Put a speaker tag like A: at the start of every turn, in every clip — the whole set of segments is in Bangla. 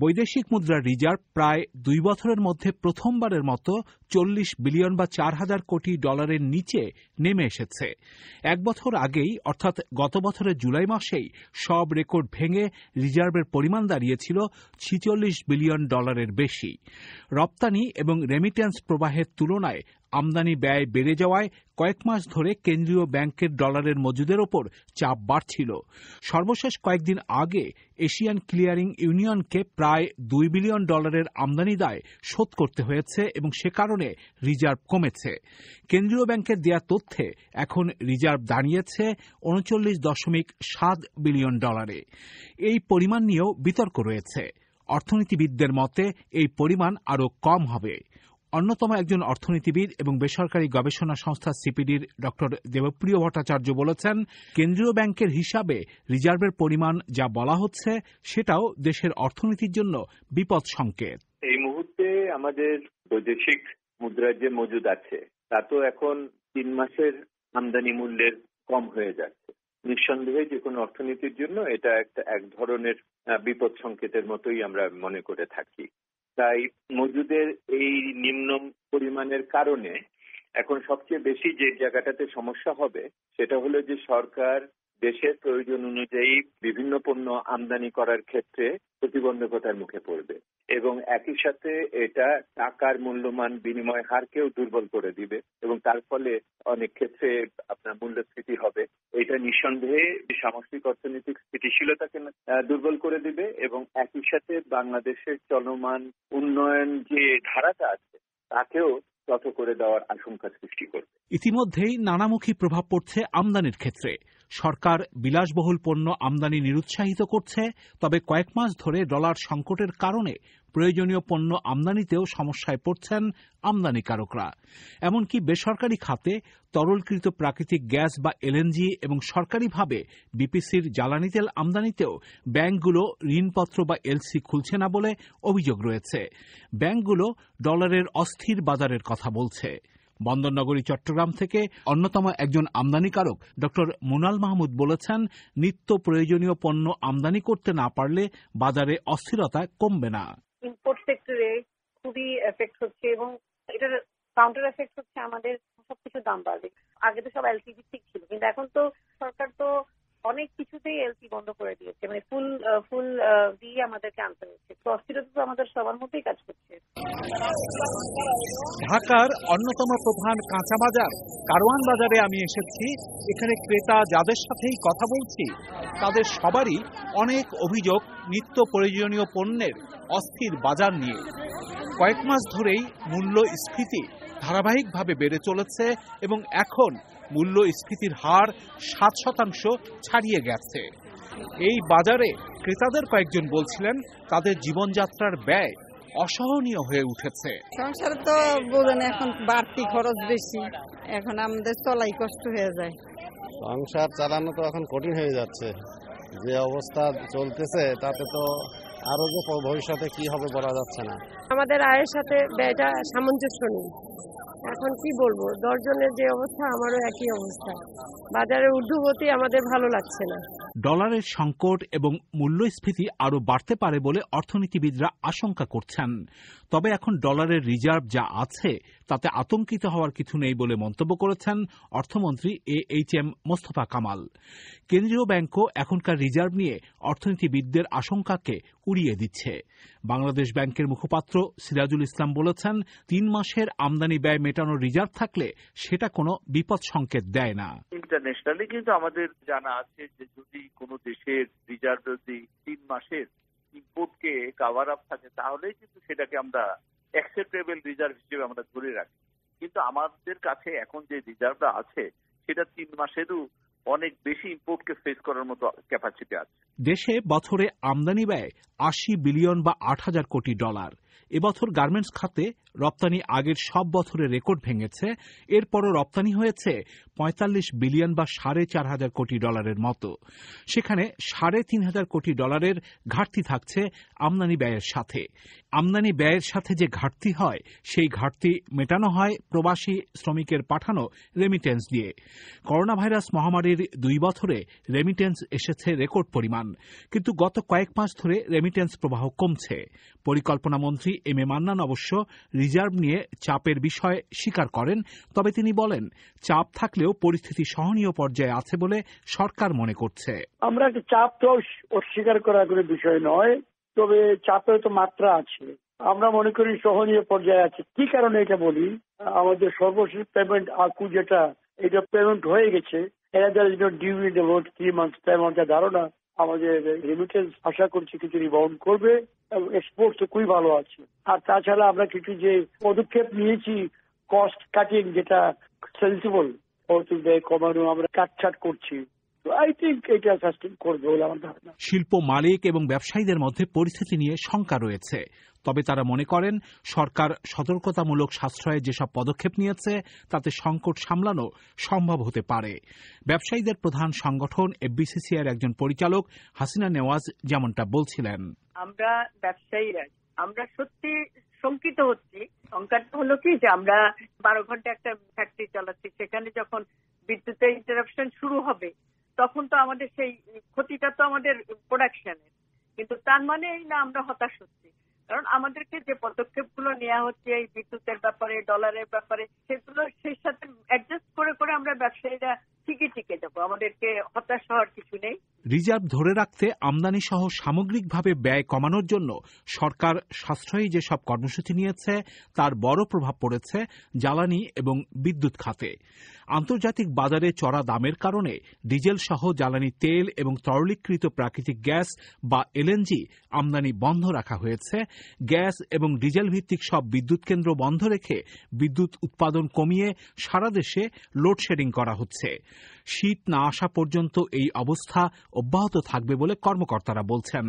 A: বৈদেশিক মুদ্রার রিজার্ভ প্রায় দুই বছরের মধ্যে প্রথমবারের মতো চল্লিশ বিলিয়ন বা চার হাজার কোটি ডলারের নিচে নেমে এসেছে এক বছর আগেই অর্থাৎ গত বছরের জুলাই মাসেই সব রেকর্ড ভেঙে রিজার্ভের পরিমাণ দাঁড়িয়েছিল ছিচল্লিশ বিলিয়ন ডলারের বেশি রপ্তানি এবং রেমিটেন্স প্রবাহের তুলনায় আমদানি ব্যয় বেড়ে যাওয়ায় কয়েক মাস ধরে কেন্দ্রীয় ব্যাংকের ডলারের মজুদের ওপর চাপ বাড়ছিল সর্বশেষ কয়েকদিন আগে এশিয়ান ক্লিয়ারিং ইউনিয়নকে প্রায় দুই বিলিয়ন ডলারের আমদানি দায় শোধ করতে হয়েছে এবং সে কারণে রিজার্ভ কমেছে কেন্দ্রীয় ব্যাংকের দেয়া তথ্যে এখন রিজার্ভ দাঁড়িয়েছে উনচল্লিশ দশমিক সাত বিলিয়ন ডলারে এই পরিমাণ নিয়েও বিতর্ক রয়েছে অর্থনীতিবিদদের মতে এই পরিমাণ আরও কম হবে অন্যতম একজন অর্থনীতিবিদ এবং বেসরকারি গবেষণা সংস্থা সিপিডির ড দেবপ্রিয় ভট্টাচার্য বলেছেন কেন্দ্রীয় ব্যাংকের হিসাবে রিজার্ভের পরিমাণ যা বলা হচ্ছে সেটাও দেশের অর্থনীতির জন্য বিপদ সংকেত
B: এই মুহূর্তে আমাদের বৈদেশিক মুদ্রার যে মজুদ আছে তা তো এখন তিন মাসের আমদানি মূল্যের কম হয়ে যাচ্ছে নিঃসন্দেহে যে কোনো অর্থনীতির জন্য এটা একটা এক ধরনের বিপদ সংকেতের মতোই আমরা মনে করে থাকি তাই মজুদের এই নিম্ন পরিমাণের কারণে এখন সবচেয়ে বেশি যে জায়গাটাতে সমস্যা হবে সেটা হলো যে সরকার দেশের প্রয়োজন অনুযায়ী বিভিন্ন পণ্য আমদানি করার ক্ষেত্রে প্রতিবন্ধকতার মুখে পড়বে এবং একই সাথে এটা টাকার মূল্যমান বিনিময় হারকেও দুর্বল করে দিবে এবং তার ফলে অনেক ক্ষেত্রে আপনার মূল্যস্ফীতি হবে এটা নিঃসন্দেহে সামষ্টিক অর্থনৈতিক স্থিতিশীলতাকে দুর্বল করে দিবে এবং একই সাথে বাংলাদেশের চলমান উন্নয়ন যে ধারাটা আছে তাকেও তত করে দেওয়ার আশঙ্কা সৃষ্টি করবে
A: ইতিমধ্যেই নানামুখী প্রভাব পড়ছে আমদানির ক্ষেত্রে সরকার বিলাসবহুল পণ্য আমদানি নিরুৎসাহিত করছে তবে কয়েক মাস ধরে ডলার সংকটের কারণে প্রয়োজনীয় পণ্য আমদানিতেও সমস্যায় পড়ছেন আমদানিকারকরা এমনকি বেসরকারি খাতে তরলকৃত প্রাকৃতিক গ্যাস বা এলএনজি এবং সরকারিভাবে বিপিসির জ্বালানি তেল আমদানিতেও ব্যাংকগুলো ঋণপত্র বা এলসি খুলছে না বলে অভিযোগ রয়েছে ব্যাংকগুলো ডলারের অস্থির বাজারের কথা বলছে বন্দরনগরী চট্টগ্রাম থেকে অন্যতম একজন আমদানিকারক ড মুনাল মাহমুদ বলেছেন নিত্য প্রয়োজনীয় পণ্য আমদানি করতে না পারলে বাজারে অস্থিরতা কমবে না
C: ইম্পোর্ট সেক্টরে খুবই এফেক্ট হচ্ছে এবং এটার কাউন্টার এফেক্ট হচ্ছে আমাদের সবকিছু দাম বাড়বে আগে তো সব এলপিজি ঠিক ছিল কিন্তু এখন তো সরকার তো অনেক কিছুতেই এলসি বন্ধ করে দিয়েছে মানে ফুল ফুল দিয়ে আমাদেরকে আনতে হচ্ছে তো অস্থিরতা তো আমাদের সবার মধ্যেই কাজ করছে ঢাকার
A: অন্যতম প্রধান কাঁচা বাজার কারওয়ান বাজারে আমি এসেছি এখানে ক্রেতা যাদের সাথেই কথা বলছি তাদের সবারই অনেক অভিযোগ নিত্য প্রয়োজনীয় পণ্যের অস্থির বাজার নিয়ে কয়েক মাস ধরেই মূল্য স্ফীতি ধারাবাহিকভাবে বেড়ে চলেছে এবং এখন মূল্য স্ফীতির হার সাত শতাংশ ছাড়িয়ে গেছে এই বাজারে ক্রেতাদের কয়েকজন বলছিলেন তাদের জীবনযাত্রার ব্যয় অসহনীয় হয়ে উঠেছে
C: সংসার তো বোঝেন এখন বাড়তি খরচ বেশি এখন আমাদের চলাই কষ্ট হয়ে যায়
A: সংসার চালানো তো
C: এখন কঠিন হয়ে যাচ্ছে যে অবস্থা চলতেছে তাতে তো আরো যে ভবিষ্যতে কি হবে বলা যাচ্ছে না আমাদের আয়ের সাথে ব্যয়টা সামঞ্জস্য নেই এখন কি বলবো দশজনের যে অবস্থা আমারও একই অবস্থা বাজারে ঊর্ধ্বগতি আমাদের ভালো লাগছে না
A: ডলারের সংকট এবং মূল্যস্ফীতি আরও বাড়তে পারে বলে অর্থনীতিবিদরা আশঙ্কা করছেন তবে এখন ডলারের রিজার্ভ যা আছে তাতে আতঙ্কিত হওয়ার কিছু নেই বলে মন্তব্য করেছেন অর্থমন্ত্রী A H M Mustafa Kamal কেন্দ্রীয় ব্যাংকও এখনকার রিজার্ভ নিয়ে অর্থনীতিবিদদের আশঙ্কাকে উড়িয়ে দিচ্ছে বাংলাদেশ ব্যাংকের মুখপাত্র সিরাজুল ইসলাম বলেছেন তিন মাসের আমদানি ব্যয় মেটানোর রিজার্ভ থাকলে সেটা কোনো বিপদ সংকেত দেয় না
B: ইন্টারন্যাশনালি কিন্তু আমাদের জানা আছে যে যদি কোন দেশের রিজার্ভ যদি তিন মাসের ইম্পোর্টকে কাভার আপ থাকে তাহলেই কিন্তু সেটাকে আমরা অ্যাকসেপ্টেবল রিজার্ভ হিসেবে আমরা ধরে রাখি কিন্তু আমাদের কাছে এখন যে রিজার্ভটা আছে সেটা তিন মাসেরও অনেক বেশি ইম্পোর্টকে ফেস করার মতো ক্যাপাসিটি আছে
A: দেশে বছরে আমদানি ব্যয় আশি বিলিয়ন বা আট হাজার কোটি ডলার এবছর গার্মেন্টস খাতে রপ্তানি আগের সব বছরে রেকর্ড ভেঙেছে এরপরও রপ্তানি হয়েছে পঁয়তাল্লিশ বিলিয়ন বা সাড়ে চার হাজার কোটি ডলারের মতো সেখানে সাড়ে তিন হাজার কোটি ডলারের ঘাটতি থাকছে আমদানি ব্যয়ের সাথে আমদানি ব্যয়ের সাথে যে ঘাটতি হয় সেই ঘাটতি মেটানো হয় প্রবাসী শ্রমিকের পাঠানো রেমিটেন্স দিয়ে করোনা ভাইরাস মহামারীর দুই বছরে রেমিটেন্স এসেছে রেকর্ড পরিমাণ কিন্তু গত কয়েক মাস ধরে রেমিটেন্স প্রবাহ কমছে পরিকল্পনা মন্ত্রী এম এ মান্নান অবশ্য রিজার্ভ নিয়ে চাপের বিষয়ে স্বীকার করেন তবে তিনি বলেন চাপ থাকলেও পরিস্থিতি সহনীয় পর্যায়ে আছে বলে সরকার মনে করছে
D: আমরা চাপ তো অস্বীকার করার কোনো বিষয় নয় তবে চাপের তো মাত্রা আছে আমরা মনে করি সহনীয় পর্যায়ে আছে কি কারণে এটা বলি আমাদের সর্বশেষ পেমেন্ট আকু যেটা এটা পেমেন্ট হয়ে গেছে due in the three months time আমাদের ধারণা আমাদের রেমিটেন্স আশা করছি কিছু রিবাউন্ড করবে এবং এক্সপোর্ট তো খুবই ভালো আছে আর তাছাড়া আমরা কিছু যে পদক্ষেপ নিয়েছি কস্ট কাটিং যেটা সেন্সিবল অর্থ ব্যয় কমানো আমরা কাটছাট করছি
A: শিল্প মালিক এবং ব্যবসায়ীদের মধ্যে পরিস্থিতি নিয়ে শঙ্কা রয়েছে তবে তারা মনে করেন সরকার সতর্কতামূলক সাশ্রয়ে যেসব পদক্ষেপ নিয়েছে তাতে সংকট সামলানো সম্ভব হতে পারে ব্যবসায়ীদের প্রধান সংগঠন এফবিসিসি এর একজন পরিচালক হাসিনা নেওয়াজ যেমনটা বলছিলেন
D: আমরা ব্যবসায়ীরা আমরা সত্যি শঙ্কিত হচ্ছি শঙ্কাটা হলো কি যে আমরা বারো ঘন্টা একটা ফ্যাক্টরি চালাচ্ছি সেখানে যখন বিদ্যুতের ইন্টারাপশন শুরু হবে আমাদের সেই ক্ষতিটা তো আমাদের প্রোডাকশনের কিন্তু তার মানে এই না আমরা হতাশ হচ্ছি কারণ আমাদেরকে যে পদক্ষেপগুলো নেওয়া হচ্ছে এই বিদ্যুতের ব্যাপারে ডলারের ব্যাপারে সেগুলো সেই সাথে অ্যাডজাস্ট করে করে আমরা ব্যবসায়ীরা ঠিকই টিকে যাব আমাদেরকে হতাশ হওয়ার কিছু নেই
A: রিজার্ভ ধরে রাখতে আমদানি সহ সামগ্রিকভাবে ব্যয় কমানোর জন্য সরকার সাশ্রয়ী যেসব কর্মসূচি নিয়েছে তার বড় প্রভাব পড়েছে জ্বালানি এবং বিদ্যুৎ খাতে আন্তর্জাতিক বাজারে চড়া দামের কারণে ডিজেল সহ জ্বালানি তেল এবং তরলীকৃত প্রাকৃতিক গ্যাস বা এলএনজি আমদানি বন্ধ রাখা হয়েছে গ্যাস এবং ডিজেল ভিত্তিক সব বিদ্যুৎ কেন্দ্র বন্ধ রেখে বিদ্যুৎ উৎপাদন কমিয়ে সারা দেশে লোডশেডিং করা হচ্ছে শীত না আসা পর্যন্ত এই অবস্থা অব্যাহত থাকবে বলে কর্মকর্তারা বলছেন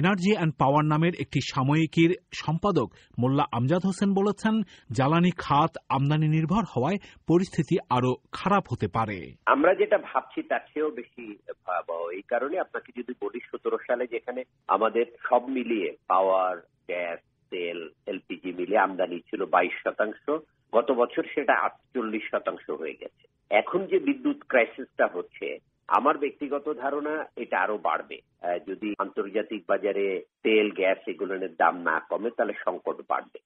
A: এনার্জি অ্যান্ড পাওয়ার নামের একটি সাময়িকীর সম্পাদক মোল্লা আমজাদ হোসেন বলেছেন জ্বালানি খাত আমদানি নির্ভর হওয়ায় পরিস্থিতি আরো খারাপ হতে পারে
C: আমরা যেটা ভাবছি তার চেয়েও বেশি ভয়াবহ এই কারণে আপনাকে যদি বলি সতেরো সালে যেখানে আমাদের সব মিলিয়ে পাওয়ার গ্যাস তেল এলপিজি মিলিয়ে আমদানি ছিল বাইশ শতাংশ গত বছর সেটা আটচল্লিশ শতাংশ হয়ে গেছে এখন যে বিদ্যুৎ ক্রাইসিসটা হচ্ছে আমার ব্যক্তিগত ধারণা এটা আরো বাড়বে যদি আন্তর্জাতিক বাজারে তেল গ্যাস এগুলোর দাম না কমে তাহলে সংকট বাড়বে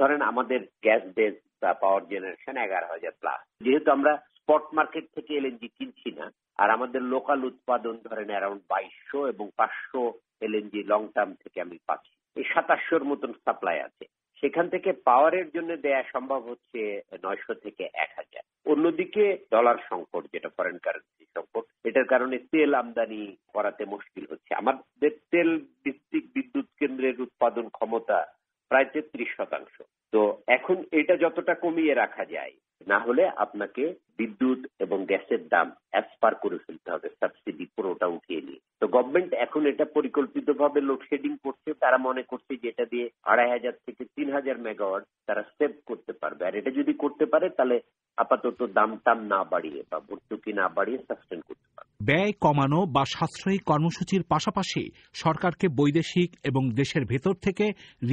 C: ধরেন আমাদের গ্যাস বেস পাওয়ার জেনারেশন এগারো হাজার প্লাস যেহেতু আমরা স্পট মার্কেট থেকে এলএনজি কিনছি না আর আমাদের লোকাল উৎপাদন ধরেন অ্যারাউন্ড বাইশশো এবং পাঁচশো এলএনজি লং টার্ম থেকে আমি পাচ্ছি এই সাতাশশোর মতন সাপ্লাই আছে সেখান থেকে পাওয়ারের জন্য দেয়া সম্ভব হচ্ছে নয়শো থেকে এক হাজার অন্যদিকে ডলার সংকট যেটা ফরেন কারেন্সি সংকট এটার কারণে তেল আমদানি করাতে মুশকিল হচ্ছে আমাদের তেল ভিত্তিক বিদ্যুৎ কেন্দ্রের উৎপাদন ক্ষমতা প্রায় তেত্রিশ শতাংশ এটা যতটা কমিয়ে রাখা যায় না হলে আপনাকে বিদ্যুৎ এবং গ্যাসের দাম অ্যাসপার করে ফেলতে হবে সাবসিডি পুরোটা উঠিয়ে নিয়ে গভর্নমেন্ট এখন এটা পরিকল্পিতভাবে লোডশেডিং করছে তারা মনে করছে যে এটা দিয়ে আড়াই হাজার থেকে তিন হাজার মেগাওয়াট তারা সেভ করতে পারবে আর এটা যদি করতে পারে তাহলে আপাতত দাম টাম না বাড়িয়ে বা ভর্তুকি না বাড়িয়ে সাস্টেন করতে
A: ব্যয় কমানো বা সাশ্রয়ী কর্মসূচির পাশাপাশি সরকারকে বৈদেশিক এবং দেশের ভেতর থেকে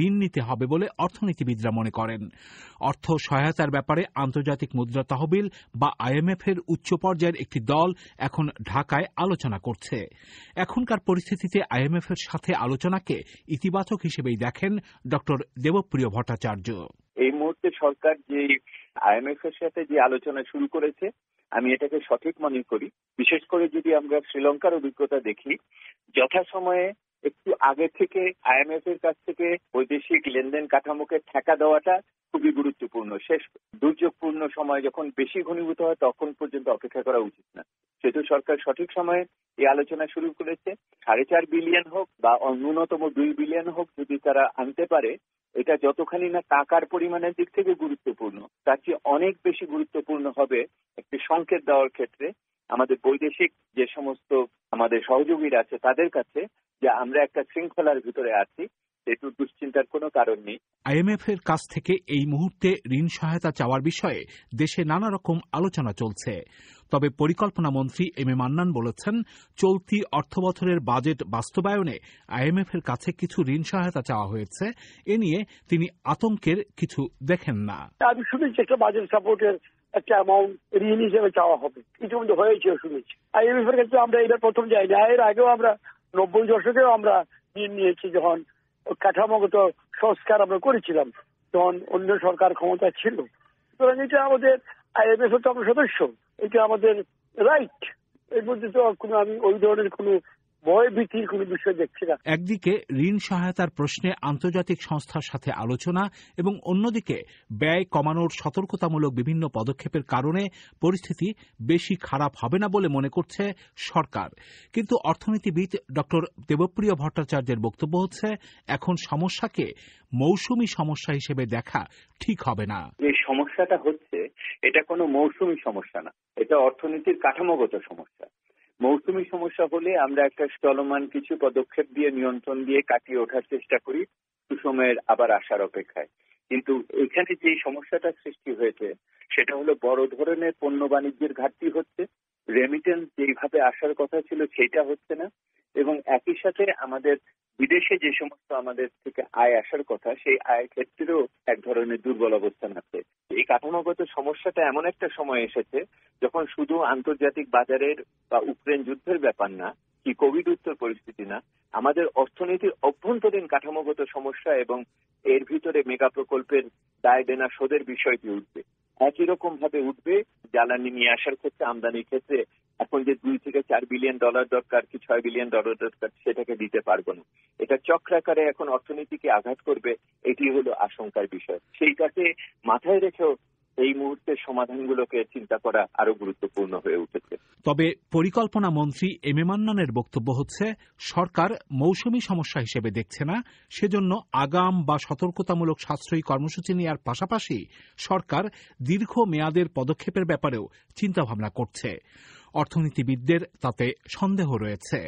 A: ঋণ নিতে হবে বলে অর্থনীতিবিদরা মনে করেন অর্থ সহায়তার ব্যাপারে আন্তর্জাতিক মুদ্রা তহবিল বা আইএমএফ এর উচ্চ পর্যায়ের একটি দল এখন ঢাকায় আলোচনা করছে এখন এখনকার পরিস্থিতিতে আইএমএফ এর সাথে আলোচনাকে ইতিবাচক হিসেবেই দেখেন ড দেবপ্রিয় ভট্টাচার্য
B: এই মুহূর্তে সরকার যে আইএমএফ এর সাথে যে আলোচনা শুরু করেছে আমি এটাকে সঠিক মনে করি বিশেষ করে যদি আমরা শ্রীলঙ্কার অভিজ্ঞতা দেখি যথাসময়ে একটু আগে থেকে আইএমএফ এর কাছ থেকে বৈদেশিক লেনদেন কাঠামোকে ঠেকা দেওয়াটা খুবই গুরুত্বপূর্ণ শেষ দুর্যোগপূর্ণ সময় যখন বেশি ঘনীভূত হয় তখন পর্যন্ত অপেক্ষা করা উচিত না সেহেতু সরকার সঠিক সময়ে এই আলোচনা শুরু করেছে সাড়ে চার বিলিয়ন হোক বা ন্যূনতম দুই বিলিয়ন হোক যদি তারা আনতে পারে এটা যতখানি না টাকার পরিমাণের দিক থেকে গুরুত্বপূর্ণ তার চেয়ে অনেক বেশি গুরুত্বপূর্ণ হবে একটি সংকেত দেওয়ার ক্ষেত্রে আমাদের বৈদেশিক যে সমস্ত আমাদের সহযোগীরা আছে তাদের কাছে যে আমরা একটা শৃঙ্খলার ভিতরে আছি সেটু দুশ্চিন্তার কোনো কারণ নেই
A: আইএমএফ এর কাছ থেকে এই মুহূর্তে ঋণ সহায়তা চাওয়ার বিষয়ে দেশে নানা রকম আলোচনা চলছে তবে পরিকল্পনা মন্ত্রী এম এ মান্নান বলেছেন চলতি অর্থবছরের বাজেট বাস্তবায়নে আইএমএফ এর কাছে কিছু ঋণ সহায়তা চাওয়া হয়েছে এ নিয়ে তিনি আতঙ্কের কিছু দেখেন না
D: আমি শুনেছি একটা বাজেট সাপোর্টের একটা অ্যামাউন্ট ঋণ হিসেবে চাওয়া হবে ইতিমধ্যে হয়েছে শুনেছি আইএমএফ এর কাছে আমরা এটা প্রথম না এর আগেও আমরা নব্বই দশকেও আমরা নিয়েছি যখন কাঠামোগত সংস্কার আমরা করেছিলাম তখন অন্য সরকার ক্ষমতা ছিল সুতরাং এটা আমাদের আইএমএফ তো আমরা সদস্য এটা আমাদের রাইট এর মধ্যে তো কোনো আমি ওই ধরনের কোনো ভয় ভীতির বিষয় দেখছি না
A: একদিকে ঋণ সহায়তার প্রশ্নে আন্তর্জাতিক সংস্থার সাথে আলোচনা এবং অন্যদিকে ব্যয় কমানোর সতর্কতামূলক বিভিন্ন পদক্ষেপের কারণে পরিস্থিতি বেশি খারাপ হবে না বলে মনে করছে সরকার কিন্তু অর্থনীতিবিদ ড দেবপ্রিয় ভট্টাচার্যের বক্তব্য হচ্ছে এখন সমস্যাকে মৌসুমি সমস্যা হিসেবে দেখা ঠিক হবে না
B: এই সমস্যাটা হচ্ছে এটা কোনো মৌসুমি সমস্যা না এটা অর্থনীতির কাঠামোগত সমস্যা মৌসুমি সমস্যা হলে আমরা একটা চলমান কিছু পদক্ষেপ দিয়ে নিয়ন্ত্রণ দিয়ে কাটিয়ে ওঠার চেষ্টা করি সুসময়ের আবার আসার অপেক্ষায় কিন্তু এখানে যে সমস্যাটা সৃষ্টি হয়েছে সেটা হলো বড় ধরনের পণ্য বাণিজ্যের ঘাটতি হচ্ছে রেমিটেন্স যেইভাবে আসার কথা ছিল সেটা হচ্ছে না এবং একই সাথে আমাদের বিদেশে যে সমস্ত আমাদের থেকে আয় আসার কথা সেই আয়ের ক্ষেত্রেও এক ধরনের দুর্বল অবস্থান আছে এই কাঠামোগত সমস্যাটা এমন একটা সময় এসেছে যখন শুধু আন্তর্জাতিক বাজারের বা ইউক্রেন যুদ্ধের ব্যাপার না কি কোভিড উত্তর পরিস্থিতি না আমাদের অর্থনীতির অভ্যন্তরীণ কাঠামোগত সমস্যা এবং এর ভিতরে মেগা প্রকল্পের দায় দেনা সোদের বিষয়টি উঠবে একই রকম ভাবে উঠবে জ্বালানি নিয়ে আসার ক্ষেত্রে আমদানির ক্ষেত্রে এখন যে দুই থেকে চার বিলিয়ন ডলার দরকার কি ছয় বিলিয়ন ডলার দরকার সেটাকে দিতে পারবো না এটা চক্রাকারে এখন অর্থনীতিকে আঘাত করবে এটি হলো আশঙ্কার বিষয় সেইটাকে মাথায় রেখেও এই মুহূর্তে সমাধানগুলোকে চিন্তা করা আরো গুরুত্বপূর্ণ হয়ে উঠেছে
A: তবে পরিকল্পনা মন্ত্রী এম এ মান্নানের বক্তব্য হচ্ছে সরকার মৌসুমী সমস্যা হিসেবে দেখছে না সেজন্য আগাম বা সতর্কতামূলক সাশ্রয়ী কর্মসূচি নেওয়ার পাশাপাশি সরকার দীর্ঘ মেয়াদের পদক্ষেপের ব্যাপারেও চিন্তাভাবনা করছে অর্থনীতিবিদদের তাতে সন্দেহ রয়েছে